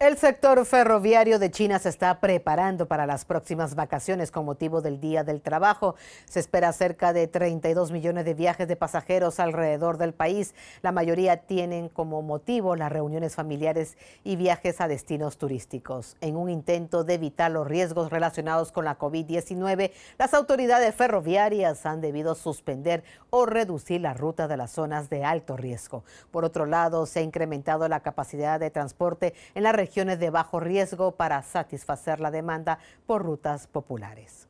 El sector ferroviario de China se está preparando para las próximas vacaciones con motivo del Día del Trabajo. Se espera cerca de 32 millones de viajes de pasajeros alrededor del país. La mayoría tienen como motivo las reuniones familiares y viajes a destinos turísticos. En un intento de evitar los riesgos relacionados con la COVID-19, las autoridades ferroviarias han debido suspender o reducir la ruta de las zonas de alto riesgo. Por otro lado, se ha incrementado la capacidad de transporte en la región regiones de bajo riesgo para satisfacer la demanda por rutas populares.